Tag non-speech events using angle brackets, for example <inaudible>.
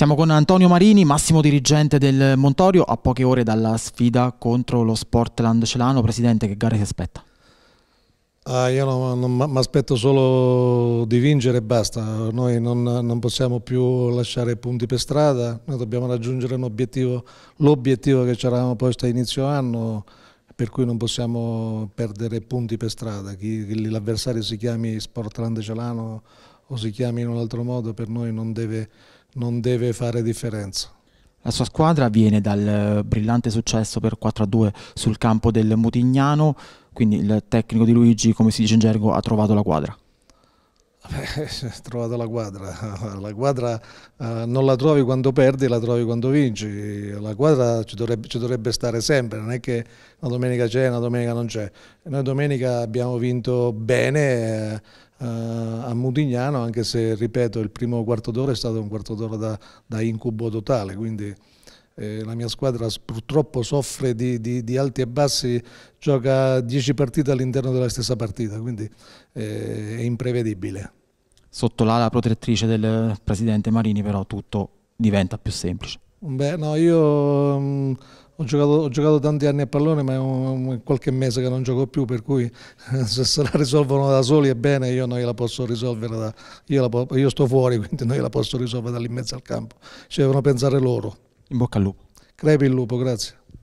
Siamo con Antonio Marini, massimo dirigente del Montorio, a poche ore dalla sfida contro lo Sportland Celano. Presidente, che gara si aspetta? Ah, io non, non mi aspetto solo di vincere e basta, noi non, non, possiamo più lasciare punti per strada, noi dobbiamo raggiungere l'obiettivo che ci eravamo posto a inizio anno, per cui non possiamo perdere punti per strada, chi, l'avversario si chiami Sportland Celano o si chiami in un altro modo, per noi non deve non deve fare differenza. La sua squadra viene dal eh, brillante successo per 4-2 sul campo del Mutignano, quindi il tecnico di Luigi, come si dice in gergo, ha trovato la quadra. Beh, <laughs> trovato la quadra. <laughs> La quadra eh, non la trovi quando perdi, la trovi quando vinci. La quadra ci dovrebbe, ci dovrebbe stare sempre, non è che una domenica c'è, una domenica non c'è. Noi domenica abbiamo vinto bene. Eh, eh, a Mutignano, anche se, ripeto, il primo quarto d'ora è stato un quarto d'ora da, da, incubo totale, quindi eh, la mia squadra purtroppo soffre di, di, di, alti e bassi, gioca 10 partite all'interno della stessa partita, quindi eh, è imprevedibile. Sotto l'ala protettrice del presidente Marini però tutto diventa più semplice. Beh, no, io mh, mm, ho giocato, ho giocato, tanti anni a pallone, ma è qualche mese che non gioco più, per cui eh, se se la risolvono da soli è bene, io non la posso risolvere, da, io, la, io, sto fuori, <laughs> quindi non la posso risolvere dall'imezzo al campo. Ci devono pensare loro. In bocca al lupo. Crepi il lupo, grazie.